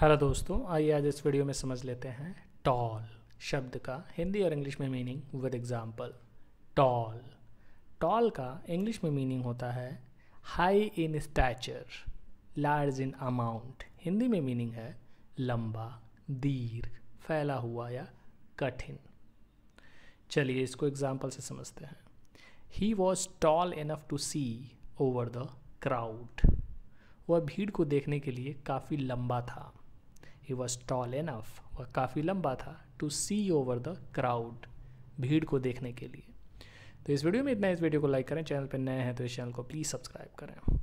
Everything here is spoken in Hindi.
हेलो दोस्तों आइए आज इस वीडियो में समझ लेते हैं टॉल शब्द का हिंदी और इंग्लिश में meaning with example tall tall का इंग्लिश में मीनिंग होता है high in stature large in amount Hindi में मीनिंग है लंबा दीर्घ फैला हुआ या कठिन चलिए इसको एग्जाम्पल से समझते हैं he was tall enough to see over the crowd वह भीड़ को देखने के लिए काफ़ी लंबा था ही वॉज टॉल एनफ वह काफ़ी लंबा था to see over the crowd भीड़ को देखने के लिए तो इस वीडियो में इतना इस वीडियो को लाइक करें चैनल पर नए हैं तो इस चैनल को प्लीज़ सब्सक्राइब करें